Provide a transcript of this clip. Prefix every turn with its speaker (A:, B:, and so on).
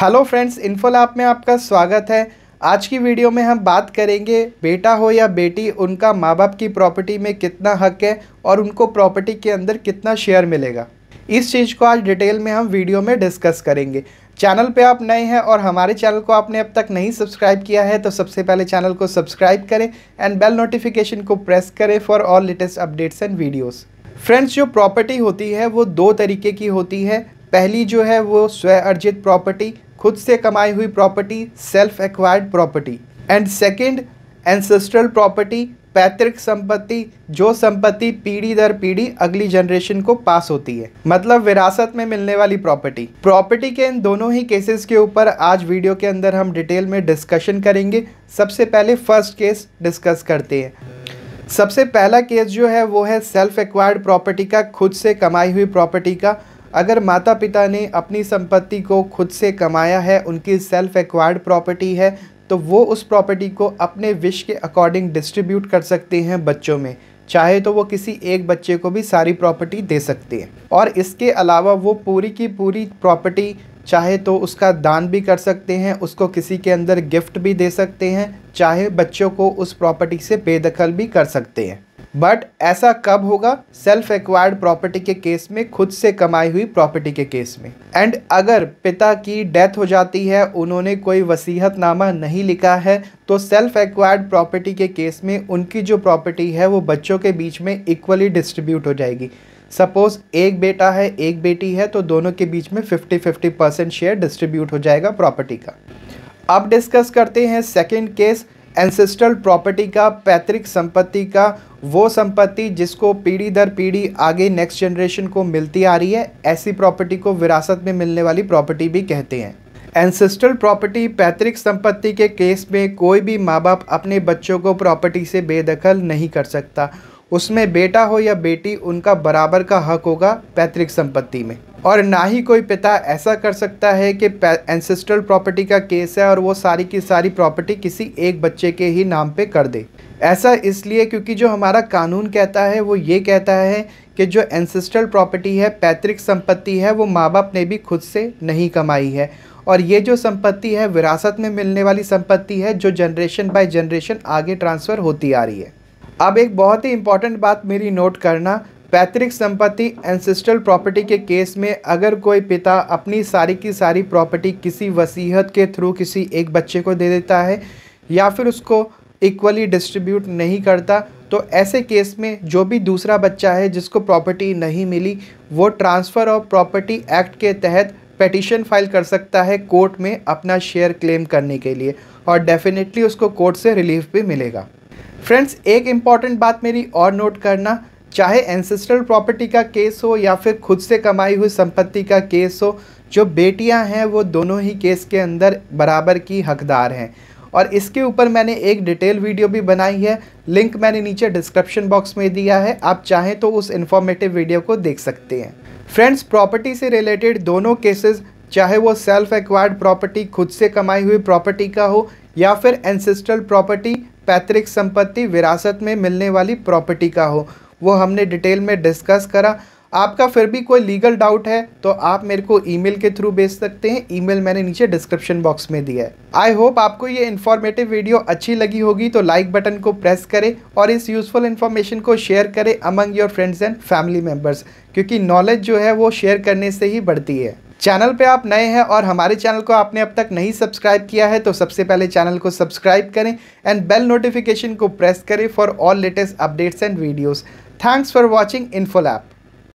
A: hello friends इन्फोलैब में आपका स्वागत है आज की वीडियो में हम बात करेंगे बेटा हो या बेटी उनका माँ बाप की प्रॉपर्टी में कितना हक है और उनको प्रॉपर्टी के अंदर कितना शेयर मिलेगा इस चीज़ को आज डिटेल में हम वीडियो में डिस्कस करेंगे चैनल पे आप नए हैं और हमारे चैनल को आपने अब तक नहीं सब्सक्राइब किया है तो सबसे पहले चैनल को सब्सक्राइब करें एंड बेल नोटिफिकेशन को प्रेस करें for all latest updates and videos friends जो प्रॉपर्टी होती है वो दो तरीके की होती है पहली जो है वो स्वय अर्जित प्रॉपर्टी खुद से कमाई हुई property self acquired property and second ancestral property पैतृक संपत्ति जो संपत्ति पीढ़ी दर पीढ़ी अगली जनरेशन को पास होती है मतलब विरासत में मिलने वाली प्रॉपर्टी प्रॉपर्टी के इन दोनों ही केसेस के ऊपर आज वीडियो के अंदर हम डिटेल में डिस्कशन करेंगे सबसे पहले फर्स्ट केस डिस्कस करते हैं सबसे पहला केस जो है वो है सेल्फ एक्वायर्ड प्रॉपर्टी का खुद से कमाई हुई प्रॉपर्टी का अगर माता पिता ने अपनी संपत्ति को खुद से कमाया है उनकी सेल्फ एक्वायर्ड प्रॉपर्टी है तो वो उस प्रॉपर्टी को अपने विश के अकॉर्डिंग डिस्ट्रीब्यूट कर सकते हैं बच्चों में चाहे तो वो किसी एक बच्चे को भी सारी प्रॉपर्टी दे सकते हैं और इसके अलावा वो पूरी की पूरी प्रॉपर्टी चाहे तो उसका दान भी कर सकते हैं उसको किसी के अंदर गिफ्ट भी दे सकते हैं चाहे बच्चों को उस प्रॉपर्टी से बेदखल भी कर सकते हैं बट ऐसा कब होगा सेल्फ एक्वायर्ड प्रॉपर्टी के केस में खुद से कमाई हुई प्रॉपर्टी के केस में एंड अगर पिता की डेथ हो जाती है उन्होंने कोई वसीहतनामा नहीं लिखा है तो सेल्फ एक्वायर्ड प्रॉपर्टी के केस में उनकी जो प्रॉपर्टी है वो बच्चों के बीच में इक्वली डिस्ट्रीब्यूट हो जाएगी सपोज़ एक बेटा है एक बेटी है तो दोनों के बीच में fifty fifty percent share distribute हो जाएगा प्रॉपर्टी का अब डिस्कस करते हैं सेकेंड केस एंसेस्ट्रल प्रॉपर्टी का पैतृक संपत्ति का वो संपत्ति जिसको पीढ़ी दर पीढ़ी आगे नेक्स्ट जनरेशन को मिलती आ रही है ऐसी प्रॉपर्टी को विरासत में मिलने वाली प्रॉपर्टी भी कहते हैं एंसेस्ट्रल प्रॉपर्टी पैतृक संपत्ति के केस में कोई भी माँ बाप अपने बच्चों को प्रॉपर्टी से बेदखल नहीं कर सकता उसमें बेटा हो या बेटी उनका बराबर का हक होगा पैतृक संपत्ति में और ना ही कोई पिता ऐसा कर सकता है कि एंसेस्ट्रल प्रॉपर्टी का केस है और वो सारी की सारी प्रॉपर्टी किसी एक बच्चे के ही नाम पे कर दे ऐसा इसलिए क्योंकि जो हमारा कानून कहता है वो ये कहता है कि जो एंसेस्ट्रल प्रॉपर्टी है पैतृक संपत्ति है वो माँ बाप ने भी खुद से नहीं कमाई है और ये जो संपत्ति है विरासत में मिलने वाली संपत्ति है जो जनरेशन बाय जनरेशन आगे ट्रांसफ़र होती आ रही है अब एक बहुत ही इंपॉर्टेंट बात मेरी नोट करना पैतृक संपत्ति एंसेस्ट्रल प्रॉपर्टी के केस में अगर कोई पिता अपनी सारी की सारी प्रॉपर्टी किसी वसीहत के थ्रू किसी एक बच्चे को दे देता है या फिर उसको इक्वली डिस्ट्रीब्यूट नहीं करता तो ऐसे केस में जो भी दूसरा बच्चा है जिसको प्रॉपर्टी नहीं मिली वो ट्रांसफ़र ऑफ प्रॉपर्टी एक्ट के तहत पटिशन फाइल कर सकता है कोर्ट में अपना शेयर क्लेम करने के लिए और डेफिनेटली उसको कोर्ट से रिलीफ भी मिलेगा फ्रेंड्स एक इम्पॉर्टेंट बात मेरी और नोट करना चाहे एंसेस्ट्रल प्रॉपर्टी का केस हो या फिर खुद से कमाई हुई संपत्ति का केस हो जो बेटियां हैं वो दोनों ही केस के अंदर बराबर की हकदार हैं और इसके ऊपर मैंने एक डिटेल वीडियो भी बनाई है लिंक मैंने नीचे डिस्क्रिप्शन बॉक्स में दिया है आप चाहें तो उस इन्फॉर्मेटिव वीडियो को देख सकते हैं फ्रेंड्स प्रॉपर्टी से रिलेटेड दोनों केसेस चाहे वो सेल्फ एक्वायर्ड प्रॉपर्टी खुद से कमाई हुई प्रॉपर्टी का हो या फिर एंसेस्ट्रल प्रॉपर्टी पैतृक संपत्ति विरासत में मिलने वाली प्रॉपर्टी का हो वो हमने डिटेल में डिस्कस करा आपका फिर भी कोई लीगल डाउट है तो आप मेरे को ईमेल के थ्रू भेज सकते हैं ईमेल मैंने नीचे डिस्क्रिप्शन बॉक्स में दिया है आई होप आपको ये इन्फॉर्मेटिव वीडियो अच्छी लगी होगी तो लाइक बटन को प्रेस करें और इस यूज़फुल इन्फॉर्मेशन को शेयर करें among your friends and family members क्योंकि नॉलेज जो है वो शेयर करने से ही बढ़ती है चैनल पे आप नए हैं और हमारे चैनल को आपने अब तक नहीं सब्सक्राइब किया है तो सबसे पहले चैनल को सब्सक्राइब करें एंड बेल नोटिफिकेशन को प्रेस करें for all latest updates and videos thanks for watching इन्फोलैप